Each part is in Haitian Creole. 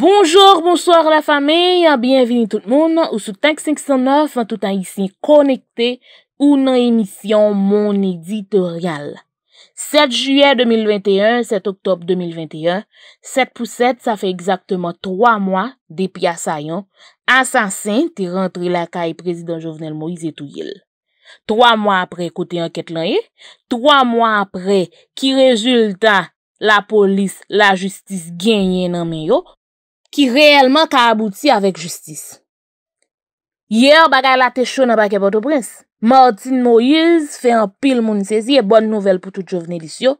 Bonjour, bonsoir la fami, a bienveni tout moun, ou sou Tank 509, vantoutan isi konekte ou nan emisyon Mon Editorial. 7 juyè 2021, 7 oktop 2021, 7 pou 7, sa fè exactement 3 mwa depi asayon, asansen ti rentri la ka e prezidant jovenel Moise Etouil. 3 mwa apre kote an ket lanye, 3 mwa apre ki rezulta la polis la justis genyen nan menyo, Ki reèlman ka abouti avèk justis. Ye, bagay la techo nan bakè bote prins. Martin Moïse fè an pil moun sezi e bon nouvel pou tout jovene disyo.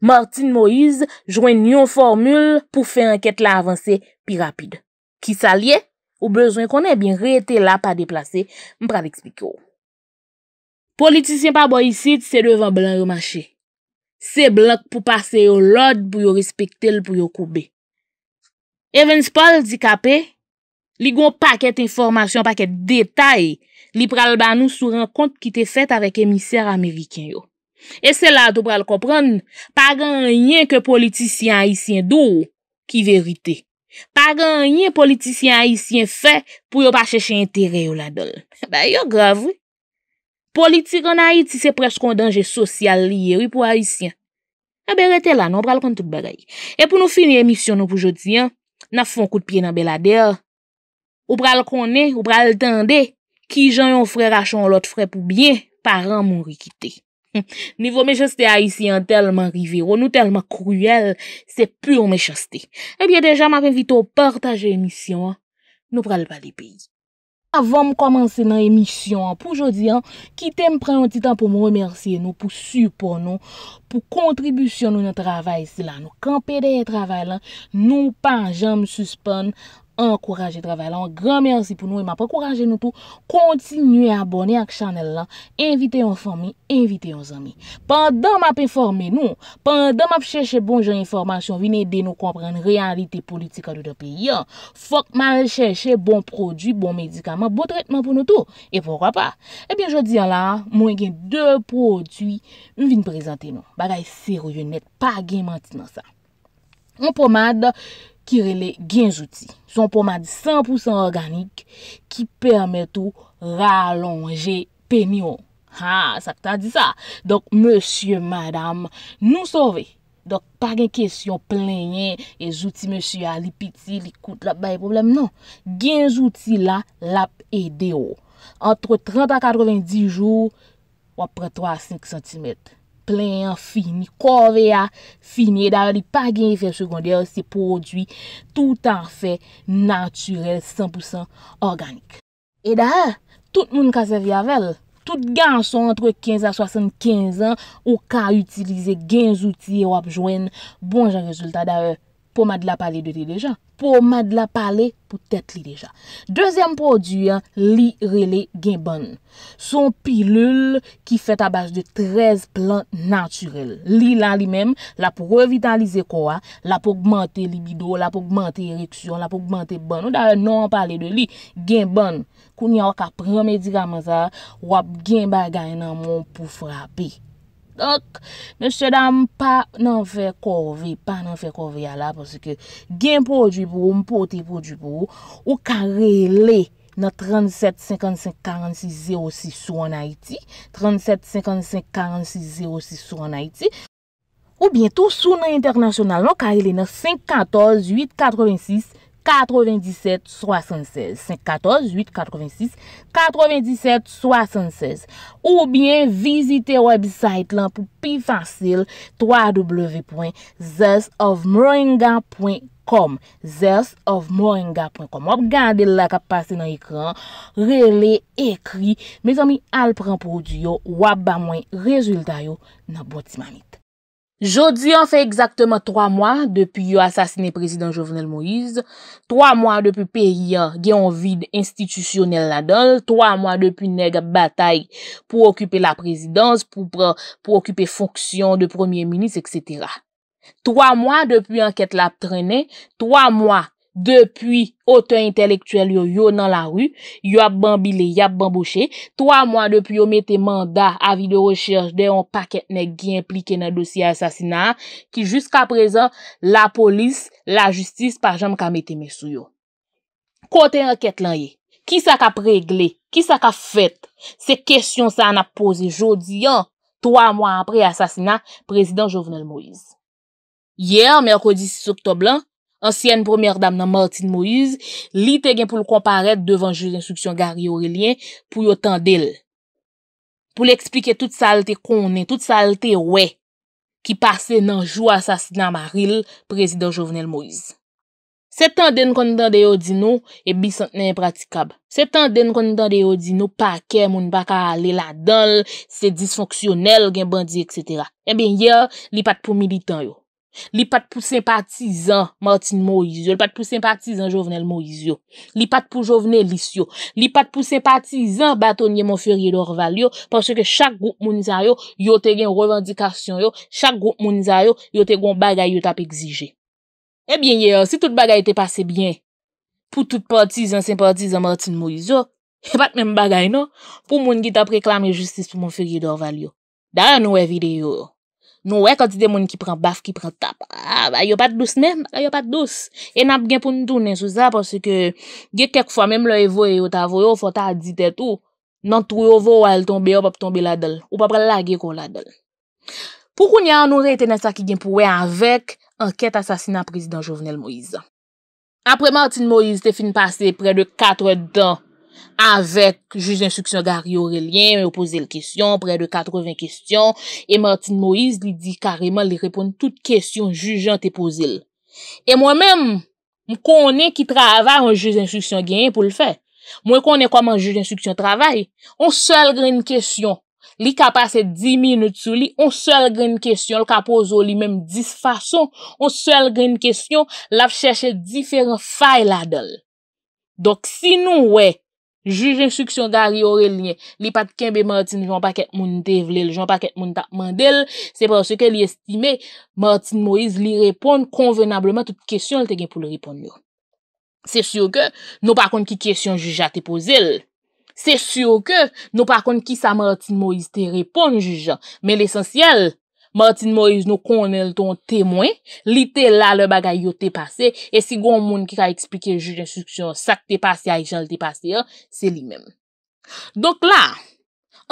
Martin Moïse jwen nyon formül pou fè an ket la avansè pi rapide. Ki sa liè ou bezwen konè, bin rete la pa deplase. Mpran ekspik yo. Politisyen pa boyisit se devan blan remache. Se blan pou pase yo lod pou yo respikte l pou yo koube. Evans Paul di kape, li goun paket informasyon, paket detay, li pral banou sou renkont ki te fet avèk emisèr Amerikyan yo. E se la do pral kompran, pa gan nyen ke politisyen haisyen do ki verite. Pa gan nyen politisyen haisyen fe pou yo pacheche entere yo la dol. Ba yo grav, wè. Politisyen haisyen se pres kon denje sosyal liye wè pou haisyen. E be rete la, nan pral kontouk bagay. E pou nou fini emisyon nou pou joti, na fwen kout piye nan belade, ou pral konen, ou pral tende, ki jan yon frey rachon lout frey pou bien, paran moun rikite. Nivou mechaste a yisi an telman riviro, nou telman kruel, se pur mechaste. Ebyen deja, ma renvito partaje emisyon, nou pral palipi. Avon m komanse nan emisyon, pou jodi an, ki te m pre yon titan pou m remersye nou, pou supo nou, pou kontribusyon nou nan travay sila. Nou kan pede yon travay lan, nou pan jan m suspon, Enkouraje travalan, gran mersi pou nou E map akouraje nou tou Kontinuye abone ak chanel lan Invite yon fami, invite yon zami Pandan map informe nou Pandan map chèche bon jen informasyon Vinè de nou komprene realite politika Nou de pe yon Fok mal chèche bon prodjou, bon medikaman Bon tretman pou nou tou E pou wap pa Ebyen jodi yon lan, mwen gen dè prodjou Vinè prezante nou Bagay serou yon net, pa gen manti nan sa Mwen pou mad Mwen pou mad ki rele genjouti. Son pouman di 100% organik ki permet ou ralonge penyon. Ha, sak ta di sa. Donk, monsye, madame, nou sove. Donk, pa gen kesyon plenye, e jouti monsye li piti, li koute, la baye problem, non. Genjouti la, la pe deyo. Entre 30 a 90 jou, wapre 3-5 cm. plen, fini, kove ya, fini, eda yo li pa gen efek sekonde yo se podwi tout an fe naturel, 100% organik. E da yo, tout moun kase vi avel, tout gen son entre 15 a 75 an, ou ka utilize gen zouti yo ap jwen, bon jan rezultat da yo. Pou mad la pale de li dejan. Pou mad la pale pou tet li dejan. Dezem produyan, li rele gen bon. Son pilul ki fet abaj de 13 plant naturel. Li lan li mem, la pou revitalize kwa. La pou augmente libido, la pou augmente ereksyon, la pou augmente bon. Ou da nan non, pale de li, gen bon. Kou ni wak apren yon medikaman sa, wap gen bagay nan moun pou frape. Donk, mèche dam pa nan fè korve, pa nan fè korve ya la, pòsè ke gen po djibou, mè pote po djibou, ou karele nan 37-55-46-06 sou an Haiti, 37-55-46-06 sou an Haiti, ou bientou sou nan internasyonal non, nan karele nan 5-14-8-86-86, 9776, 514-886-9776, ou byen vizite website lan pou pi fasil www.theelsofmoringa.com, theelsofmoringa.com, wap gande la ka pase nan ekran, rele, ekri, me zomi alpran pou diyo, wap ba mwen rezulta yo nan botimanit. Jodi an fe ekzaktman 3 mwa depi yo asasine prezident Jovenel Moïse, 3 mwa depi peye gen yon vide institisyonel nadol, 3 mwa depi neg batay pou okupe la prezidans, pou okupe fonksyon de premier-ministre, etc. 3 mwa depi an ket lap trene, 3 mwa. Depi ote intelektuel yo yo nan la ru, yo ap bambile, yo ap bamboshe, 3 mwa depi yo mette manda avi de recherche de yon paket negi implike nan dosye asasina ki jiska prezan la polis, la justis, pajam ka mette mesu yo. Kote anket lan ye, ki sa ka pregle, ki sa ka fet, se kesyon sa an ap pose jodi an, 3 mwa apre asasina, prezident Jovenel Moïse. Yer, merkodi 6 oktoblan, ansyen premier dame nan Martin Moïse, li te gen pou l komparet devan joul instruksyon Gary Aurelien pou yo tan del. Pou l eksplike tout salte konen, tout salte we, ki pase nan jou asasinan Maril, prezident jovenel Moïse. Se tan den koni tan de yo di nou, e bi sant nen e pratikab. Se tan den koni tan de yo di nou, pa ke moun baka ale la donl, se disfonksyonel gen bandi, etc. E ben ya, li pat pou militan yo. Li pat pou sempatizan Martin Moizyo, li pat pou sempatizan Jovenel Moizyo, li pat pou Jovenel Lissio, li pat pou sempatizan Batonye Monferye Dorvalyo, porsè ke chak gout mounza yo, yo te gen revendikasyon yo, chak gout mounza yo, yo te gen bagay yo tap exije. Ebyen eh ye yo, si tout bagay te pase bien pou tout patizan sempatizan Martin Moizyo, li pat men bagay non? nou, pou mounge ta preklame justice pou Monferye Dorvalyo. Da anwe videyo yo. Nou wè konti te moun ki pren baf, ki pren tap, ah, a yo pat dous nem, a yo pat dous. E nap genpoun tou nen souza, porsi ke ge kek fwa mem lò evo e yo ta vo yo, fwa ta a di te tou, nan tou yo vo wè al tonbe yo, pap tonbe la del, ou pap la ge kon la del. Poukoun ya an nou rey tenen sa ki genpou wè avèk, anket asasina prezident Jovenel Moïse. Apre Martin Moïse te fin pase pre de katre dan. avèk juj d'instruksyon Gary Aurélien ou pose l kestyon, pre de 80 kestyon e Martin Moïse li di kareman li repoun tout kestyon jujant te pose l. E mwen mèm m konen ki travè an juj d'instruksyon genye pou l fè. Mwen konen kwa m an juj d'instruksyon travè on sol gre n kestyon li ka pase 10 minout sou li on sol gre n kestyon, li ka pose li mèm 10 fason, on sol gre n kestyon, laf chèche diferent fay la del. Jujen suksyon gari ore liye, li pat ken be Martin, joun pa ket moun te vle, joun pa ket moun ta mandel, se pa se ke li estime, Martin Moise li repon konvenableman tout kesyon li te gen pou le repon yo. Se syo ke, nou pa kon ki kesyon juja te pozel. Se syo ke, nou pa kon ki sa Martin Moise te repon juja, men l'esensyal. Martin Moïse nou konel ton temwen, li te la le bagay yo te pase, e si goun moun ki ka eksplike juj de instruksyon sa te pase a Ijan te pase a, se li men. Donk la,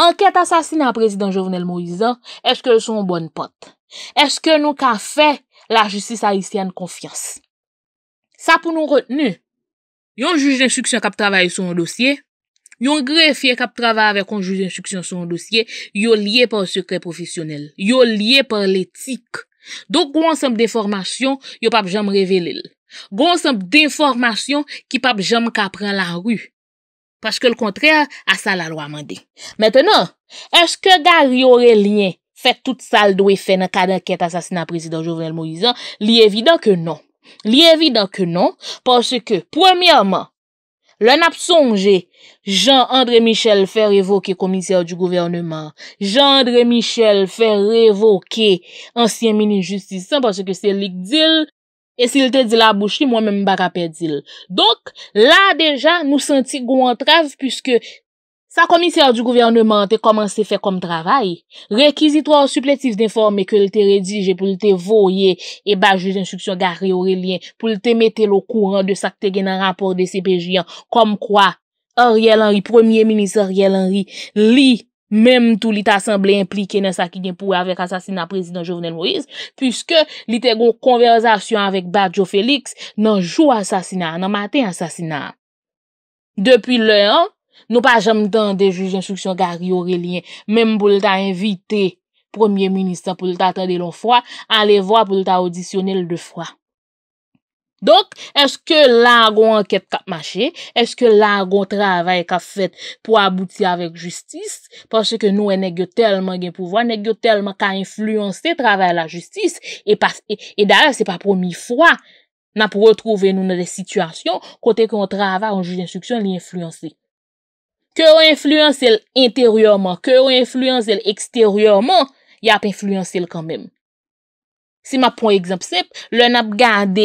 anket asasine a prezident Jovenel Moïse, eske son bon pot? Eske nou ka fe la justis a Ijan konfians? Sa pou nou retenu? Yon juj de instruksyon kap travaye son dosye? Yon gre fye kap travè avè konjouz instruksyon son dosye, yo liye pa ou sekre profesyonel. Yo liye pa ou letik. Dok, gwen semp de formasyon, yo pap jem revelel. Gwen semp de formasyon, ki pap jem kapren la ru. Paske l kontrè, a sa la lwa mande. Mètè nan, eske gar yore liye fè tout sal dwe fè nan kade anket asasina prezidant Jovenel Morizan, li evidant ke nan. Li evidant ke nan, paske ke, premiyaman, Le nap sonje, Jean-André Michel fè revoke komisyèr di gouvernement. Jean-André Michel fè revoke ansyen mini-justisan, pwase ke se lik dil, e se il te dil a bouchi, mwen mèm bak apè dil. Donk, la deja, mou senti goun traf pwase ke Sa komisèr di gouvernement te koman se fè kom travay, rekizitwa ou supletif d'informe ke li te redije pou li te voye e ba juj d'instruksyon gari orilien pou li te mette lo kouran de sak te gen nan rapor de CPJ an, kom kwa Oriel Henry, Premier Ministre Oriel Henry, li menm tou li ta semblè implike nan sak gen pou avek asasina prezident Jovenel Moïse, pwiske li te goun konversasyon avek bat Jo Félix nan jou asasina, nan maten asasina. Depi le an, Nou pa jam dan de juj instruksyon Gary Aurelien, menm pou lta invite premier ministran pou lta atade lon fwa, ale vwa pou lta audisyonel de fwa. Donk, eske la gon anket kap mache, eske la gon travay ka fet pou abouti avek justis, panse ke nou enegyo telman gen pou vwa, enegyo telman ka influansi travay la justis, e, e, e dara se pa promi fwa nan pou retrouve nou nan de situasyon kote kon travay ou juj instruksyon li influansi. Kè ou influense el interiorman, kè ou influense el eksteriorman, y ap influense el kanmèm. Si ma pon ekzamp sep, lè nap gade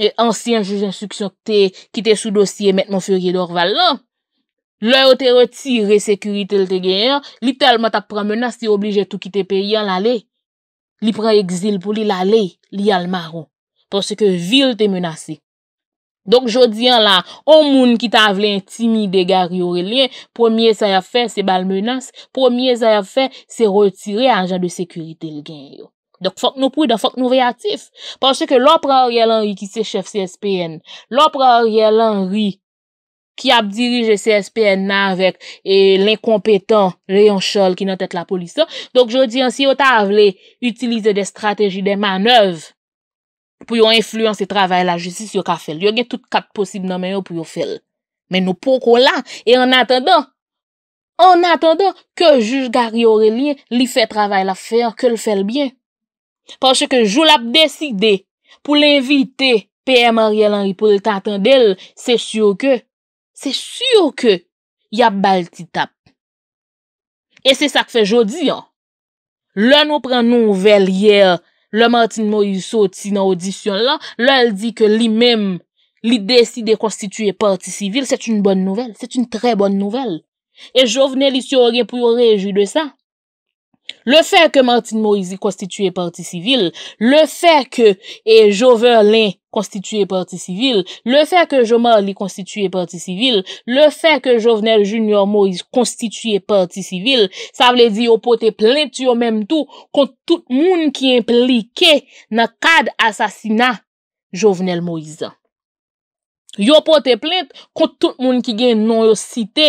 e ansyen jujensuksyon ki te sou dosye met moun furye dorval la, lè ou te retire sekurite l te genyan, li telman ta pran menas te oblije tout ki te peyan l alè. Li pran ekzil pou li l alè, li al maron, porsè ke vil te menase. Donk jodi an la, ou moun ki ta avle intimi de gari yorelien, pwemye sa yav fe, se bal menas, pwemye sa yav fe, se rotire anjan de sekurite l gen yo. Donk fok nou pouy, donk fok nou vey atif. Pwensye ke lopra oryel anri ki se chef CSPN, lopra oryel anri ki ap dirije CSPN nan vek e, l'inkompetan rayon chol ki nan tet la polisa, donk jodi an si yo ta avle utilize de strategi, de manev, pou yo influence e travay la jesis yo ka fel. Yo gen tout kat posib nan men yo pou yo fel. Men nou pou ko la, e an atenda, an atenda, ke juz Gary Aurelien li fe travay la fer, ke l fel bien. Pache ke joul ap deside, pou l evite, PM Ariel Henry pou l tatan del, se syo ke, se syo ke, yap bal tit ap. E se sa k fe jodi yo. Loun ou pren nouvel yer, Le Martin Moïse saouti nan audisyon la, le el di ke li mem li desi de konstituye parti sivil, set yon bon nouvel, set yon tre bon nouvel. E jo vnen li syo gen pou yon rejou de sa. Le fè ke Martin Moïse yi konstituye parti sivil, le fè ke Joe Verlin konstituye parti sivil, le fè ke Joe Marley konstituye parti sivil, le fè ke Jovenel Junior Moïse konstituye parti sivil, sa vle di yo pote plente yo menm tou kont tout moun ki implike na kad asasina Jovenel Moïse. Yo pote plente kont tout moun ki gen non yo site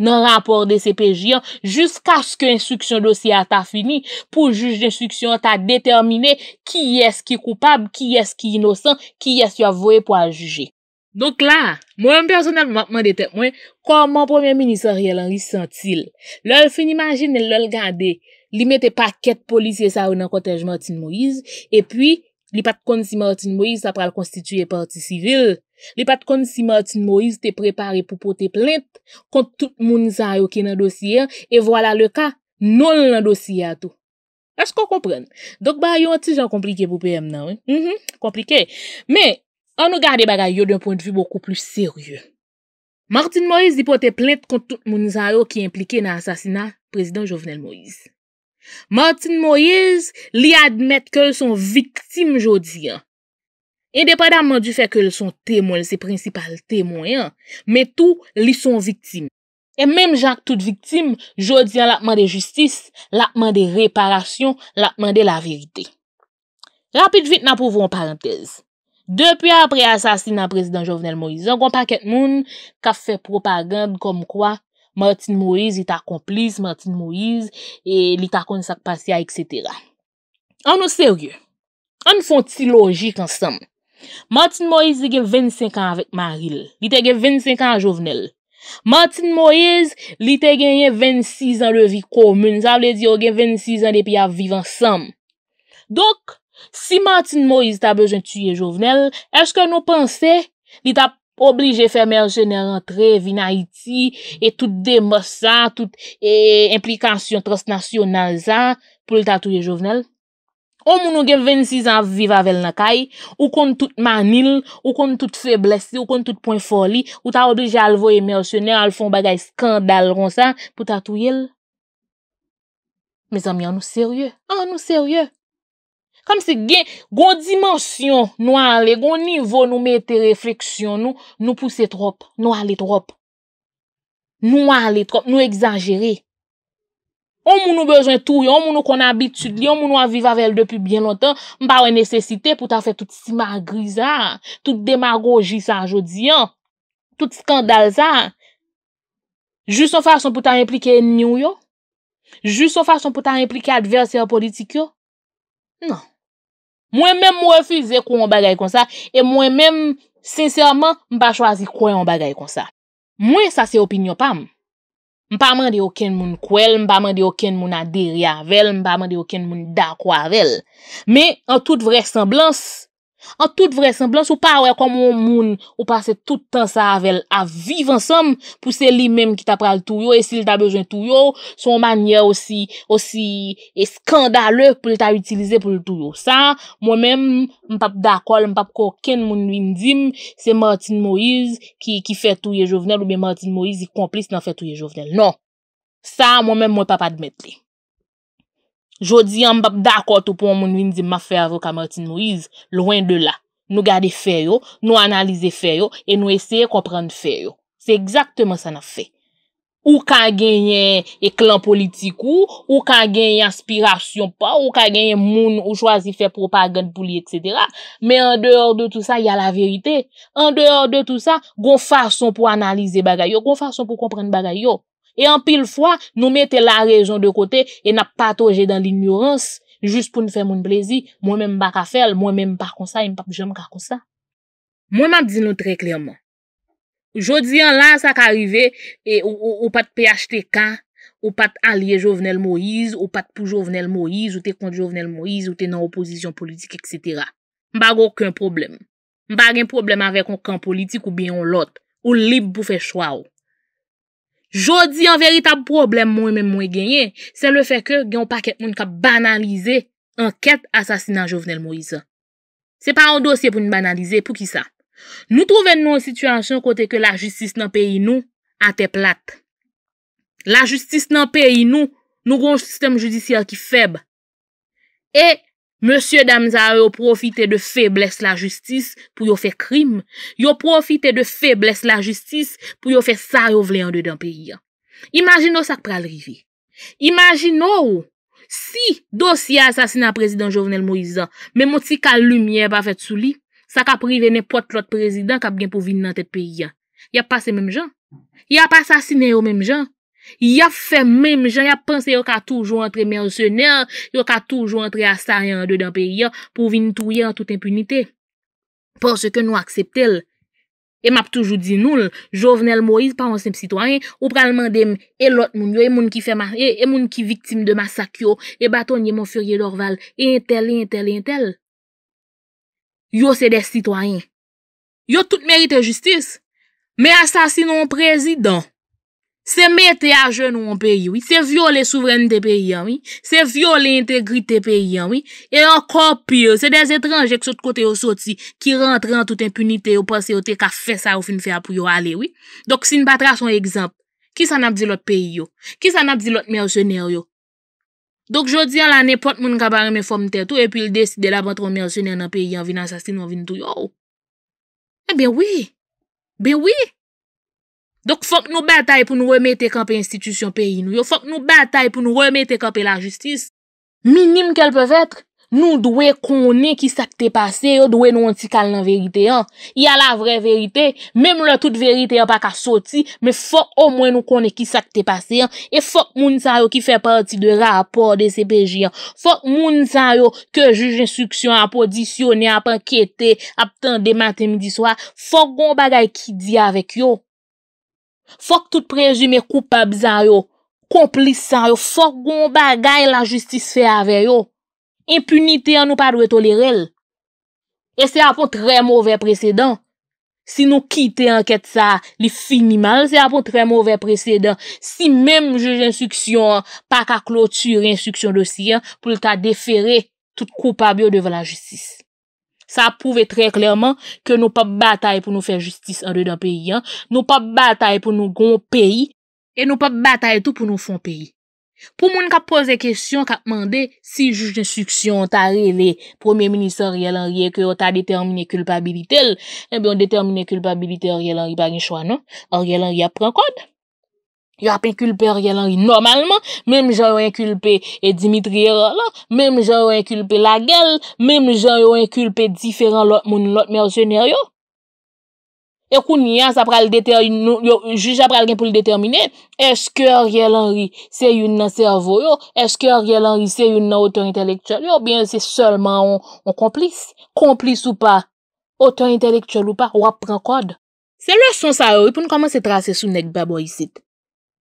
nan rapor de sepejian, jusqu'aske instruksyon dosya ta fini, pou juj de instruksyon ta determine ki y es ki koupab, ki y es ki inosan, ki y es yo avoye pou a juje. Donk la, mwen personal mwen detemwen kwa mwen premier minister yel anri sentil. Lol fin imagine lol gade, li mette paket polisye sa ou nan kontaj Martin Moïse, epwi, li pat kon si Martin Moïse sa pral konstituye parti sivil, Li pat kon si Martin Moïse te prepare pou pote plente kont tout mouni zayou ki nan dosye. E voilà le ka, nol nan dosye a tou. As kon kompren? Dok ba yo an ti jan komplike pou PM nan. Komplike. Mm-hmm, Men, an nou gade bagay yo doun poun de vi boko plou serye. Martin Moïse di pote plente kont tout mouni zayou ki implike nan asasina prezident Jovenel Moïse. Martin Moïse li admet ke son viktim jodi an. E depadamman di fe ke li son temoyan, li se prinsipal temoyan, me tou li son viktim. E menm jank tout viktim, jodi an lakman de jistis, lakman de reparasyon, lakman de la verite. Rapit vit nan pouvon parantez. Depi apre asasin nan prezident Jovenel Moïse, an kon pa ket moun ka fe propagand kom kwa Martin Moïse it akomplis, Martin Moïse li takon sakpasyan, etc. An nou seryè, an nou fon ti logik ansam. Martin Moïse li gen 25 an vek maril, li te gen 25 an jovenel. Martin Moïse li te gen 26 an revi komoun, sa vle di yo gen 26 an depi ya viv ansam. Dok, si Martin Moïse ta bej an tuye jovenel, eske nou pense li ta oblige fe merje ne rentre vi na Iti e tout demosa, tout implikasyon transnasyonanza pou li ta tuye jovenel? Ou moun nou gen 26 an viva vel nakay, ou kon tout manil, ou kon tout feblesi, ou kon tout pon foli, ou ta odeja alvo emersyoner, alfon bagay skandal ronsan pou tatou yel. Me zami, an nou serye, an nou serye. Kam se gen, goun dimansyon nou ale, goun nivou nou mete refleksyon nou, nou pouse trop, nou ale trop. Nou ale trop, nou exagere. Ou moun nou bezwen tou yo, ou moun nou kon abitul yo, ou moun nou aviv avèl depi bien lontan. M pa wè nesesite pou ta fè tout simagriza, tout demagogisa a jodi yo, tout skandalza. Jus son fason pou ta implike ennou yo? Jus son fason pou ta implike adversère politik yo? Nan. Mwen mèm mwèfize kwen mwè bagay kon sa, e mwen mèm sensèrman mpa chwazi kwen mwè bagay kon sa. Mwen sa se opinyo pa mwè. Mpa mandi oken moun kwel, mpa mandi oken moun aderya vel, mpa mandi oken moun da kwa vel. Me, an tout vre semblans. An tout vre semblans ou pa wè kwa moun moun ou pase tout tan sa avèl aviv ansom pou se li mèm ki ta pral tou yo E si li ta bejwen tou yo, son manye osi skandale pou li ta utilize pou tou yo Sa mwen mèm mpap dakol, mpap koken moun windim, se Martin Moïse ki fe tou ye jovenel ou be Martin Moïse yi komplis nan fe tou ye jovenel Non, sa mwen mèm mwen papa admèt li Jodi yon mbap dakot ou pou moun vin di ma fè avok a Martin Moïse, lwen de la. Nou gade fè yo, nou analize fè yo, e nou eseye komprende fè yo. Se ekzaktman sa na fè. Ou ka genye eklan politikou, ou ka genye aspirasyon pa, ou ka genye moun ou chwazi fè propagand pou li, etc. Men en dehore de tout sa, ya la verite. En dehore de tout sa, goun fason pou analize bagay yo, goun fason pou komprende bagay yo. E an pil fwa, nou mette la rejon de kote E nap patoje dan l'ignorans Jus pou nou fe moun plezi Mwen men m baka fel, mwen men m baka konsa Mwen m baka jom kakonsa Mwen ma di nou tre kliyaman Jodi an lan sa ka rive Ou pat pHTK Ou pat alye Jovenel Moïse Ou pat pou Jovenel Moïse Ou te kont Jovenel Moïse Ou te nan oposisyon politik, etc Mbag okon problem Mbag en problem avek an kan politik ou biyon lot Ou lib pou fe chwa ou Jodi, an veritab problem mwen mwen mwen genye, se le fe ke genyo pa ket moun ka banalize an ket asasinan Jovenel Moisa. Se pa an dosye pou ni banalize, pou ki sa? Nou troven nou an situasyon kote ke la justis nan peyi nou, an te plat. La justis nan peyi nou, nou goun sistem judisiyal ki feb. E... Monsie Damzare yo profite de febles la justis pou yo fe krim. Yo profite de febles la justis pou yo fe sa yo vle yon dedan periyan. Imagino sak pral rive. Imagino si dosi a sasine a prezident Jovenel Moïse, menmouti kal lumye pa fet souli, sak aprive nepot lot prezident kap gen pou vin nan tet periyan. Ya pa se menm jan? Ya pa sasine yo menm jan? Ya fè mèm, jan ya panse yo ka toujou antre mèl sè nè, yo ka toujou antre a sa yon dè dè pè yon pou vin touyè an tout impunite. Pon se ke nou akseptèl. E map toujou di nou, jow venèl Moïse pa an sèm sitwayen, ou pralman dem, e lot moun yo, e moun ki fèm a, e moun ki viktim dè masakyo, e batonye moun furye dòrval, e entel, e entel, e entel. Yo sè dè sitwayen. Yo tout mèritè justice. Me asasinon prezidant. Se me te a jen ou an peyi, se vyo le souveren te peyi an, se vyo le integrite te peyi an, e ankor pyo, se de zetranje k sot kote yo soti ki rentre eh an tout impunite yo, panse yo te ka fè sa ou fin fè a pou yo ale. Dok sin batra son ekzamp, ki san ap di lot peyi yo, ki san ap di lot mersyoner yo. Dok jodi an la ne pot moun kabare men fom te tou, e pi l deside la ban tron mersyoner nan peyi an, vi nan sasin ou vi nou tou yo. E be wè, be wè. Dok fok nou batay pou nou remete kanpe institisyon peyi nou yo, fok nou batay pou nou remete kanpe la justis. Minim kel pev etre, nou dwe kone ki sakte pase yo, dwe nou antikal nan verite yo. Ya la vre verite, mem le tout verite yo pa ka soti, me fok o mwen nou kone ki sakte pase yo, e fok moun san yo ki fe parti de rapor de CPJ yo, fok moun san yo ke juj instruksyon apodisyone apan kete ap tan demante midi swa, fok goun bagay ki di avek yo. Fok tout prezime koupab zan yo, komplis zan yo, fok goun bagay la justis fe ave yo, impunite an nou pa dwe tolerel. E se apon tre mouve precedan, si nou kite anket sa li finiman, se apon tre mouve precedan, si menm jenj insuksyon, pak a klotur insuksyon dosyen, pou lta deferre tout koupab yo devan la justis. Sa pouve tre klerman ke nou pap batay pou nou fè justice an eh de dan peyi an. Nou pap batay pou nou gon peyi. E nou pap batay tout pou nou fon peyi. Pou moun ka pose kèsyon, ka pman de, si juj de suksyon ta re le, premier minisor yel an rye ke yo ta determine kulpabilitel, ebyon determine kulpabilitel yel an rye bagen chwa nan, an rye an rye apren kod. Yo ap enkulpe Riel Henry normalman, mem jan yo enkulpe Dimitri Rola, mem jan yo enkulpe La Gale, mem jan yo enkulpe diferan lot moun lot mersyoner yo. E kou ni yans ap pral gen pou l'determine, eske Riel Henry se yon nan servo yo, eske Riel Henry se yon nan oton intelektual yo, ou bien se solman ou konplis, konplis ou pa, oton intelektual ou pa, wap pran kod. Se lè son sa yo, pou nou koman se trase sou nek baboy sit.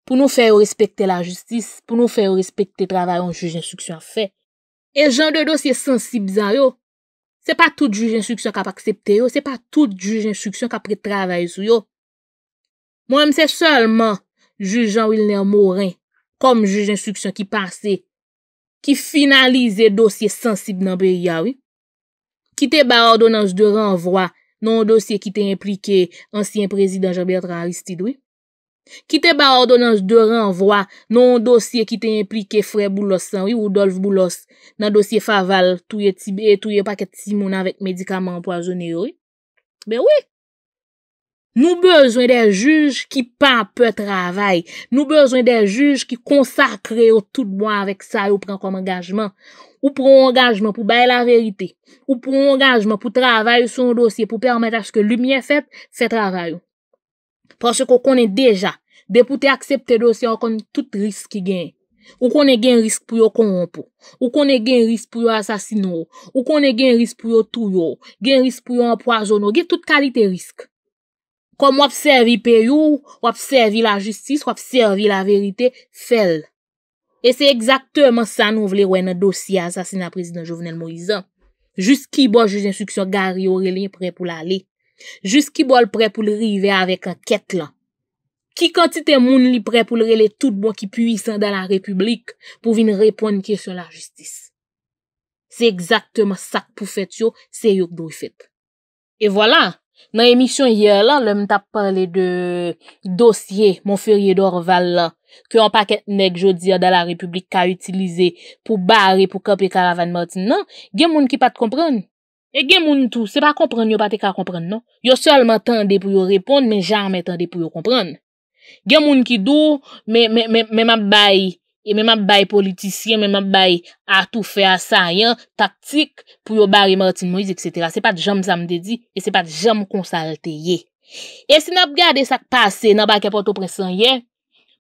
pou nou fè ou respekte la jistis, pou nou fè ou respekte travè yon juj instruksyon fè. E jan de dosye sensib zan yo, se pa tout juj instruksyon kap aksepte yo, se pa tout juj instruksyon kap pre travè sou yo. Mwen mse solman juj Jean-Willem Morin, kom juj instruksyon ki pase, ki finalize dosye sensib nan Béria, ki te ba ordonans de renvoi nan dosye ki te implike ansyen prezident Jean-Bertrand Aristide. Ki te ba ordonans de renvoi Non dosye ki te implike Frey Boulos san, ou Dolph Boulos Nan dosye faval Touye paket timon avèk medikaman Poazone yo Nou bezwen de juj Ki pa pe travay Nou bezwen de juj Ki konsakre yo tout bon avèk sa Ou pran kom angajman Ou pran angajman pou bay la verite Ou pran angajman pou travay son dosye Ou pran angajman pou permet Aske lumiye fèt, fèt travay yo Prese kon konen deja, depute aksepte dosye an konen tout risk ki gen. Ou konen gen risk pou yo konon pou. Ou konen gen risk pou yo asasino. Ou konen gen risk pou yo tou yo. Gen risk pou yo anpo a zono. Gen tout kalite risk. Kom wap servi per you, wap servi la justice, wap servi la verite, fel. E se ekzakteman sa nou vle wene dosye asasino a prezident Jovenel Moïse. Jus ki boj juj instruksyon gari yore li pre pou la li. Jus ki bol pre poulri yve avèk an ket lan. Ki kantite moun li pre poulri le tout bon ki puisan dan la republik pou vin repounke se la jistis. Se exaktman sak pou fet yo, se yok dwi fit. E vwala, nan emisyon yè la, lè m tap pale de dosye, moun fèrye dor val la, ki an paket nek jodi ya dan la republik ka utilize pou bari pou kapi karavan martin nan, gen moun ki pat kompran. E gen moun tou, se pa komprende, yo pa te ka komprende, non? Yo solman tande pou yo reponde, men janman tande pou yo komprende. Gen moun ki dou, menman bay, e menman bay politisyen, menman bay atoufe, asayan, taktik, pou yo bari Martin Moïse, etc. Se pa jom zamededi, e se pa jom konsalte ye. E se nap gade sak pase, nan ba ke poto presen ye,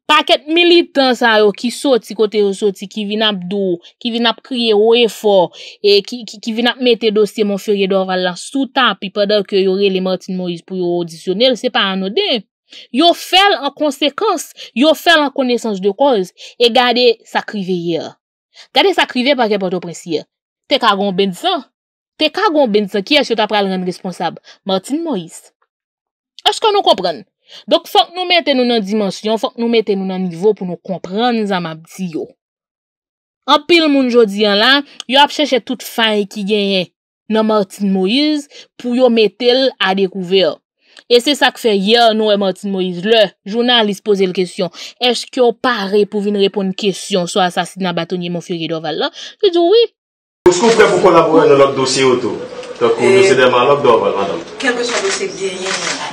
Paket militans a yo ki soti, kote yo soti, ki vin ap dou, ki vin ap kriye, ou efor, e ki vin ap mete dosye, moun fyr ye dor val la soutan, pi padar ki yo rele Martin Moïse pou yo audisyonel, se pa anode. Yo fel an konsekans, yo fel an konesans de koz, e gade sakrive ye. Gade sakrive paket pato presye. Te kagon bensan? Te kagon bensan ki yo se ta pral ren responsab? Martin Moïse. Asko nou kompran? Dok fok nou mette nou nan dimensyon Fok nou mette nou nan nivou pou nou kompren Nizam abdi yo An pil moun jodi an lan Yo ap chèche tout fay ki genyen Nan Martin Moïse Pou yo mette l a dekouve E se sa k fè ye an nou e Martin Moïse Le jounalise pose l kèsyon Eche ki yo pare pou vin repon kèsyon So asasid nan batonye moun fye gidoval la Joujoui O skou pre pou konabou an nou lak dosye o to Takou nou eh. se deman lak doval Kelke so de se gdiyen yon lak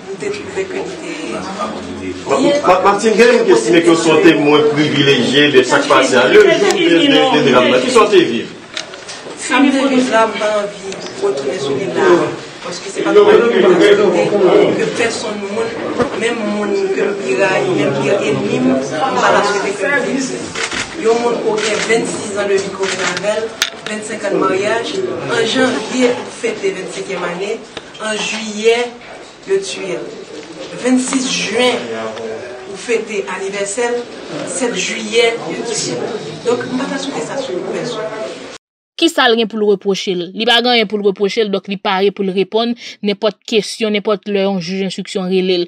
Martin, quel est-ce que vous que moins privilégié de chaque passé à l'heure de vivre Qui sentez-vous vivre Ça me fait vraiment vivre les résultat. Parce que c'est pas le même que personne, même mon qui le pire, même pire ennemi, pas la souhaité que le vice. Il y a un monde qui a 26 ans de vie comme 25 ans de mariage. En janvier, fête des 25e année. En juillet, 26 juen, ou fete aniversel, 7 juyen, yon disi. Donk, patasou kè sa sou, patasou. Ki sal gen pou l reproshe l? Li bagan gen pou l reproshe l, donk li pare pou l repon, nepot kesyon, nepot leon juj insuksyon relèl.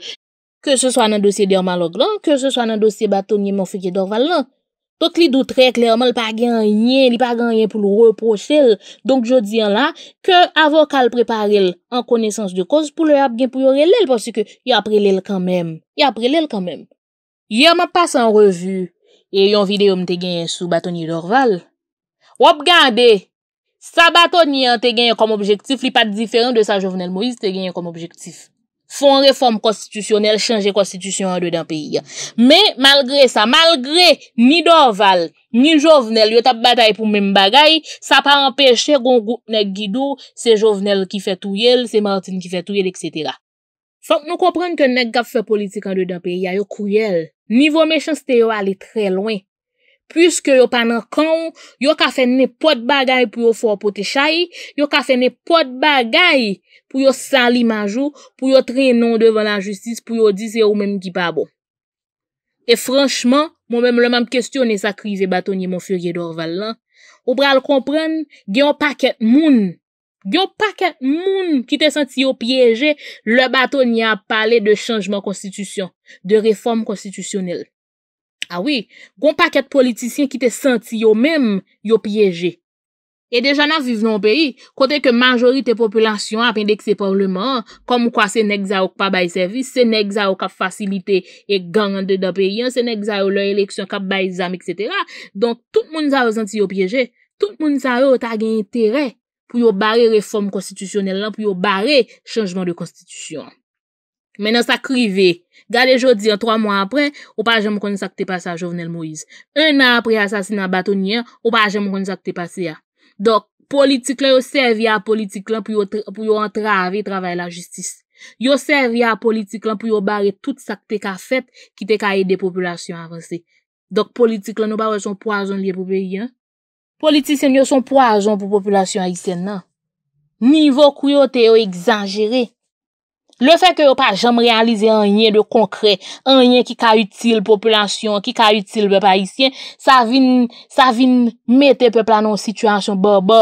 Ke se so an an dosye deyoman log lan, non? ke se so an an dosye baton yon mou fèkye dorval lan. Non? Fok li doutre, klerman li pa gen yen, li pa gen yen pou l reprosel. Donk jo diyan la, ke avokal preparel an konesans de kos pou le ap gen pou yore lel, pasi ke yon apre lel kanmem, yon apre lel kanmem. Yon ma pas an revu, e yon videyom te gen sou batonye Dorval. Wap gande, sa batonye an te gen yon kom objektif, li pat diferent de sa jovenel Moïse te gen yon kom objektif. Fon reforme konstitusyonel, chanje konstitusyon an do dan peyi. Me, malgre sa, malgre ni Dorval, ni Jovenel, yo tap batay pou men bagay, sa pa anpeche goun gout nek Gido, se Jovenel ki fe touyel, se Martin ki fe touyel, etc. Fonk nou komprenn ke nek gaf fe politik an do dan peyi, a yo kouyel. Nivou mechans te yo ali tre loin. Piske yo panen kon, yo ka fene pot bagay pou yo fwo apote chay, yo ka fene pot bagay pou yo sali majou, pou yo tre non devan la justis, pou yo di se yo menm ki pa bon. E franchman, moun menm le menm kestyon e sa krize batonye moun furye Dorval lan, ou pral kompren, gen yo paket moun, gen yo paket moun ki te senti yo pyeje, le batonye a pale de chanjman konstitusyon, de reform konstitusyonel. Awi, ah goun paket politisyen ki te senti yo mèm, yo piyeje. E deja nan viv nou peyi, kote ke majorite populasyon apende ki se parleman, kom kwa se nek za ouk pa bay servis, se nek za ouk ap fasilite e gande da peyen, se nek za ouk la eleksyon kap bay zam, etc. Don tout moun za ou senti yo piyeje, tout moun za ouk ta gen interè pou yo bare reform konstitusyonel lan, pou yo bare chanjman de konstitusyon. Mè nan sa krive, gade jodi an, 3 moun apren, ou pa jèm konen sa ki te pase a Jovenel Moïse. Un an apren asasina batounyen, ou pa jèm konen sa ki te pase a. Dok, politik lè yo sèvi a politik lè pou yo antrave, travè la jistis. Yo sèvi a politik lè pou yo bare tout sa ki te ka fèt, ki te ka yè de populasyon avansè. Dok, politik lè nou bare son poazon liye pou pe yè. Politisyen yo son poazon pou populasyon a yè sen nan. Nivou kou yo te yo exangere. Le fèk yo pa jom realize an yen de konkre, an yen ki ka util poplansyon, ki ka util be pa isyen, sa vin mette pepla nan sitwansyon bo, bo.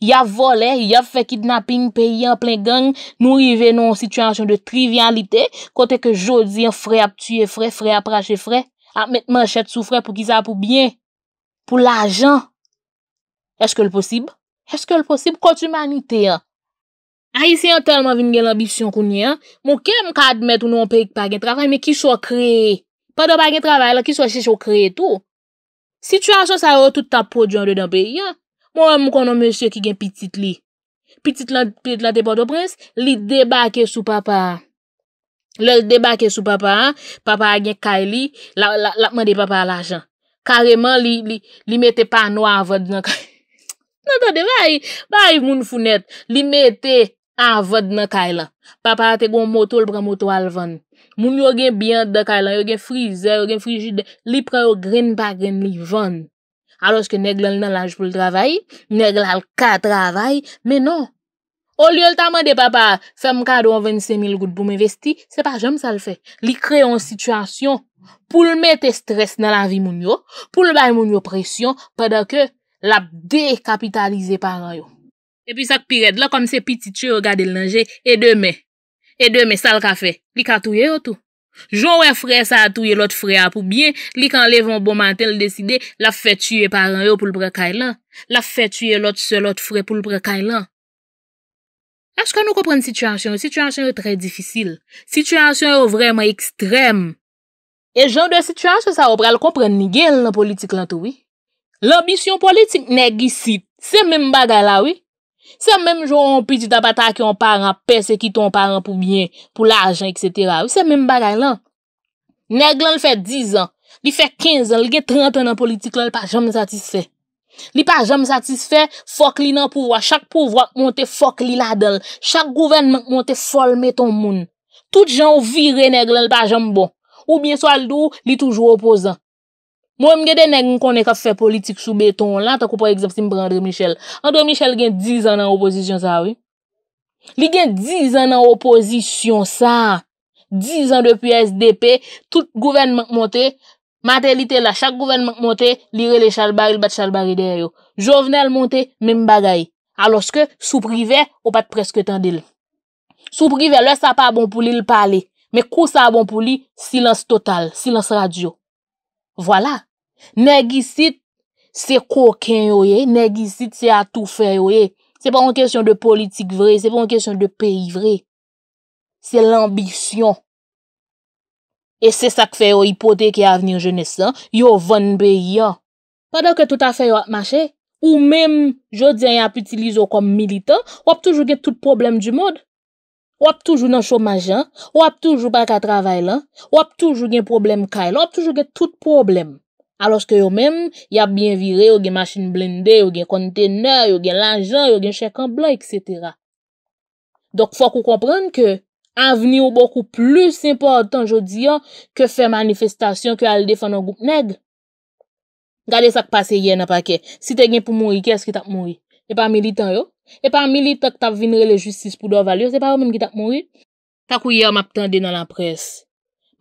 Ya vole, ya fè kidnapping peyi an plen gang, nou rive nan sitwansyon de trivialite, kote ke jodi an fred ap tue fred, fred ap prache fred, ap mette man chet sou fred pou ki sa pou bien, pou la jan. Eske l posib? Eske l posib konti manite ya? A yi se yon telman vin gen l'ambisyon kouni, an. Mou ke m ka admet ou nou an pek pa gen travay, me ki sou kre. Pa do pa gen travay la, ki sou se sou kre tou. Sityasyon sa yo, tout tap po djande dan pe. Yan. Mou an m konon meche ki gen pitit li. Pitit lan te poto pres, li debake sou papa. Le debake sou papa, an. Papa gen kay li, la, la, la, la, mande papa al ajan. Kareman li, li, li mette pa no avad nan kay. Nan to de vay, vay moun founet. Li mette, A vod nan kay la. Papa te goun motol pran motol alvan. Moun yo gen biyan de kay la. Yo gen frize, yo gen frijide. Li pre yo gren pa gren li van. Aloske negle nan laj pou l travay. Negle al ka travay. Menon. O liyo l tamade papa. Fem kado an 25 mil gout pou me vesti. Se pa jom sal fe. Li kre an situasyon. Poul met te stres nan la vi moun yo. Poul bay moun yo presyon. Pedak yo lap de kapitalize paray yo. E pi sak piret la kom se piti tche yo gade lanje, e deme, e deme sal kafe, li ka touye yo tou. Jouwe fre sa touye lot fre apou bien, li kan levon bon mantel deside la fe tche yo paran yo pou lpre kailan. La fe tche yo lot selot fre pou lpre kailan. Aske nou kompren situasyon? Situasyon yo tre difícil. Situasyon yo vreman ekstrem. E joun de situasyon sa wapre al kompren nigel nan politik lan touwi. L'ambisyon politik negi sit, se mèm baga lawi. Sè mèm jò an piti tabata ki an paran, pes e ki ton paran pou mien, pou l'ajan, etc. Sè mèm bagay lan. Neg lè lè fè 10 an, lè fè 15 an, lè gè 30 an nan politik lè lè pa jòm satisfe. Lè pa jòm satisfe, fok li nan pouvwa. Chak pouvwa mwote fok li la del. Chak gouvenman mwote folme ton moun. Tout jòm vire neg lè lè pa jòm bon. Ou bie sou al do, lè toujou opozan. Mwen mgede neg m konen ka fe politik sou beton lan, tak ou pa egzapsi m brandre Michel. Andwa Michel gen 10 an nan opozisyon sa, wè. Li gen 10 an nan opozisyon sa. 10 an depi SDP, tout gouvenman monte, mater li te la, chak gouvenman monte, li rele chal baril bat chal bari der yo. Jovenel monte, mèm bagay. Aloske, sou privè, ou pat preske tan dil. Sou privè, lè sa pa bon pou li l'pale. Mè kou sa bon pou li, silans total, silans radio. Vwala, negisit se koken yo ye, negisit se atou fe yo ye, se pa an kesyon de politik vre, se pa an kesyon de peyi vre, se l'ambisyon. E se sa k fe yo, ipote ki avnir jene san, yo von be yo. Padon ke tout a fe yo ap mache, ou menm jodi an ap utilize yo kom militan, wap tou jogue tout problem di mod. Wap toujou nan choum ajan, wap toujou bak a travay lan, wap toujou gen problem kailan, wap toujou gen tout problem. Alos ke yo men, ya bin vire, yo gen masin blinde, yo gen konteneur, yo gen lanjan, yo gen chekan blan, etc. Dok fwa kou kompran ke, an veni yo boku plus impotant, jodi yo, ke fe manifestasyon, ke al defan an goup neg. Gade sak pase yen apake, si te gen pou mouni, keske tap mouni? E pa militan yo? E pa milita ki tap vinre le justis pou doval yo, se pa wè mèm ki tak mori? Tak wè yo map tande nan la pres.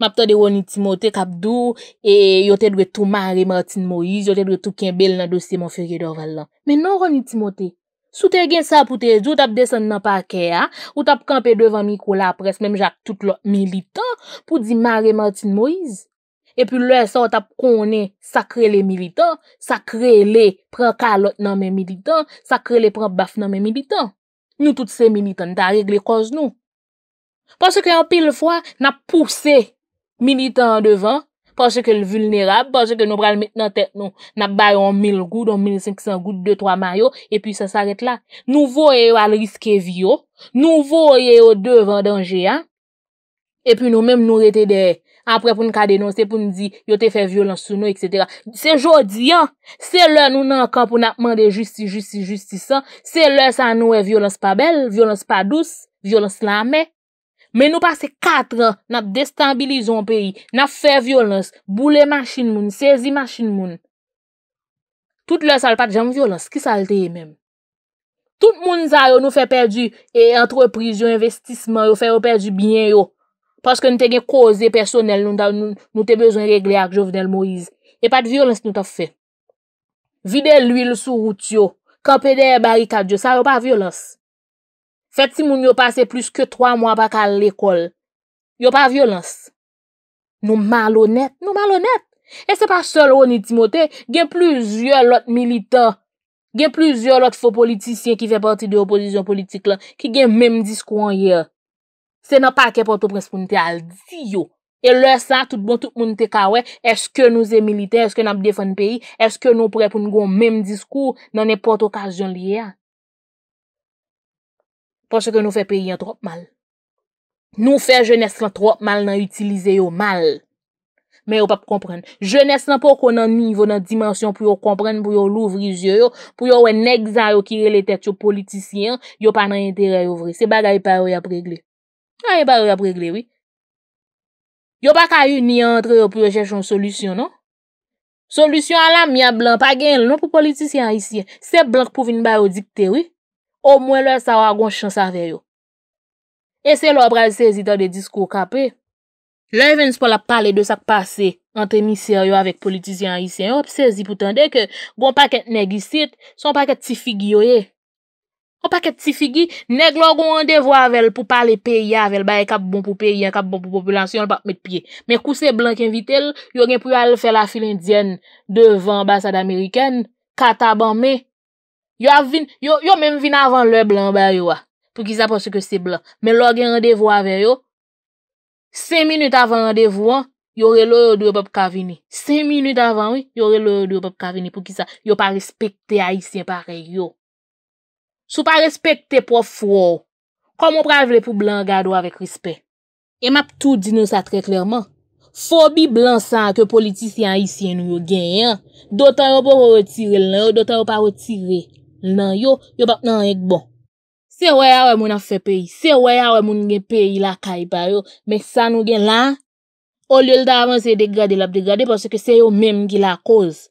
Map tande Ronit Timote kapdou, e yote dwe tou Mare Martin Moise, yote dwe tou Ken Bell nan dosi moun fèrye doval la. Mè nan Ronit Timote, sou te gen sa pou te zo, tap desen nan pake ya, ou tap kampe devan mi kou la pres, mèm jak tout lò, milita, pou di Mare Martin Moise. epi lè sot ap konè sakre lè militant, sakre lè pran kalot nan mè militant, sakre lè pran baf nan mè militant. Nou tout se militant, ta regle kòz nou. Ponche ke an pil fwa, na pousse militant an devan, ponche ke l'vulnerab, ponche ke nou bral met nan tèk nou, na bayon 1000 goud, 1500 goud, 2-3 mayon, epi sa saret la. Nou vò yè yo al riske vyo, nou vò yè yo devan denje ya, epi nou mèm nou rete de... apre pou nou kade nou, se pou nou di, yo te fe violons sou nou, etc. Se jodi, se lè nou nan kapou nan apman de justi, justi, justi san, se lè san nou e violons pa bel, violons pa dous, violons la me, men nou pase katre nan destabilizon peyi, nan fe violons, boule masin moun, sezi masin moun. Tout lè sal pat jam violons, ki sal teye men. Tout moun zay yo nou fe perdi, e antropri, yo investisman, yo fe yo perdi binyen yo. Paske nou te gen koze personel, nou te bezon regle ak Jovenel Moïse. E pa di violens nou ta fe. Vide l'huil sou rout yo, kampede barikat yo, sa yo pa violens. Fet si moun yo pase plus ke 3 mwa baka l'ekol, yo pa violens. Nou mal honet, nou mal honet. E se pa sol ou ni Timote, gen pluzye lot militant, gen pluzye lot fo politisyen ki fe pati de opozisyon politik la, ki gen mem disko an ye a. Se nan pa ke poto prensponite al di yo. E le san, tout bon, tout moun te kawè, eske nou zè milite, eske nan pdefon peyi, eske nou pre pou nou goun mèm diskou, nan ne poto kajon liye a. Poche ke nou fè peyi an trop mal. Nou fè je nes lan trop mal nan utilize yo mal. Men yo pa pou kompren. Je nes lan pou konan nivou nan dimensyon pou yo kompren, pou yo louvri zyo yo, pou yo wè nè gza yo ki rele tèt yo politisyen, yo pa nan yon terey ouvri. Se bagay pa yo ya pregle. Nan yon ba yo ap regle, wè. Yo pa ka yon ni antre yo pou yo chech yon solusyon, non? Solusyon an la mi an blan, pa gen loun non, pou politisyen an isyen. Se blan pou vin ba yo dikte, wè, o mwen lò sa wak gwan chan sa vè yo. E se lò ap ral sezi dan de diskou kapè, lò yon ven spò la pale de sak pase an temisyen yo avèk politisyen an isyen, yo sezi pou tende ke gwen bon paket negi sit, son paket tifi gyo ye. O pa ket ti figi, nek lor gon randevo avel pou pa le peya avel. Baye kap bon pou peya, kap bon pou populansi, yon pa met piye. Men kou se blan ken vitel, yon gen pou yon al fè la fil indyen devan ambasade Ameriken, kataban me. Yon men vin avan lè blan ba yon, pou ki sa porsi ke se blan. Men lor gen randevo avel yon, se minut avan randevo an, yon re lò yon dwe pap kavini. Se minut avan yon, yon re lò yon dwe pap kavini pou ki sa yon pa respekte a isyen pare yon. Sou pa respekte pou ou fwo ou, kom ou pra vle pou blan gado avèk respek. E map tou dine sa trè klèrman, fobi blan san ke politisyen hisyen nou yo gen yon, dotan yo pa wotire l nan yo, dotan yo pa wotire l nan yo, yo bak nan ek bon. Se wè a wè moun a fè peyi, se wè a wè moun gen peyi la kaipa yo, men sa nou gen lan, ou lèl davan se degade l ap degade pwosè ke se yo mèm ki la koz.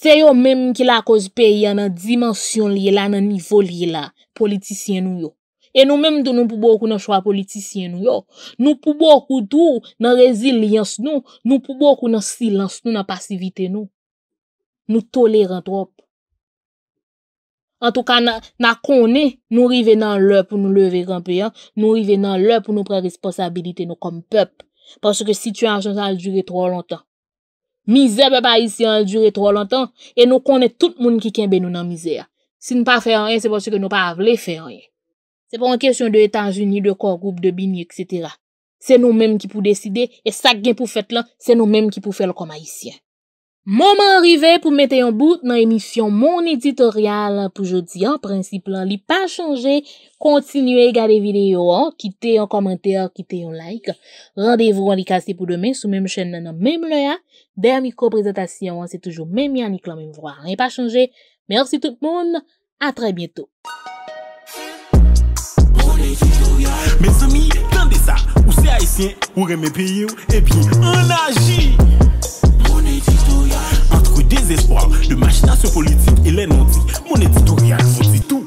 Se yo menm ki la kozi peyi anan dimansyon liye la, anan nivou liye la, politisyen nou yo. E nou menm de nou poubo akou nan chwa politisyen nou yo. Nou poubo akou tou nan reziliyans nou, nou poubo akou nan silans nou, nan pasivite nou. Nou tolèran trop. An tou ka nan konè, nou rive nan lè pou nou leve kampè ya, nou rive nan lè pou nou pre responsabilite nou kom pep. Pansè ke situasyon sa al jure tro lontan. Mize pe pa Aisyen jure tro lontan E nou konen tout moun ki kenbe nou nan mize Si nou pa fè anwen, se pòsè ke nou pa avle fè anwen Se pò an kesyon de etanjouni, de kor group, de bini, etc Se nou menm ki pou deside E sak gen pou fèt lan, se nou menm ki pou fè l kom Aisyen Momen arrive pou mette yon bout nan emisyon Mon Editorial pou jodi an. Principle, li pa chanje, kontinue gade video an, kite yon komente, kite yon like. Rendez-vous an li kaste pou demen sou menm chen nanan menm le a. Der mi ko prezentasyon an, se toujou menm yan, ni klamen vwa. Ren pa chanje, mersi tout moun, a tre bieto. Mon Editorial Mes ami, kande sa, ou se a esyen, ou reme pe you, e pi an aji. Mwen editorial mwen ditou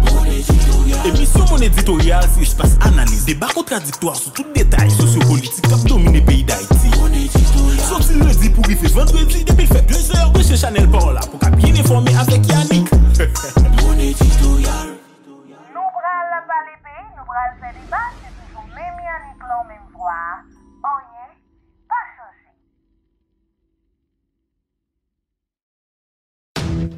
Mwen editorial Emi sou mwen editorial si y espase analize Deba kontradiktor sou tout detay Sosyo politik kap domine peyi da iti Mwen editorial Soti lwedi pou gife vandwezi Depi fè plejeur de chè chanel parola Pou kap yen informe avèk yannik Mwen editorial Nou bral la balépe, nou bral fè liba Si sou mèmi anik lò mèm vwa Onyen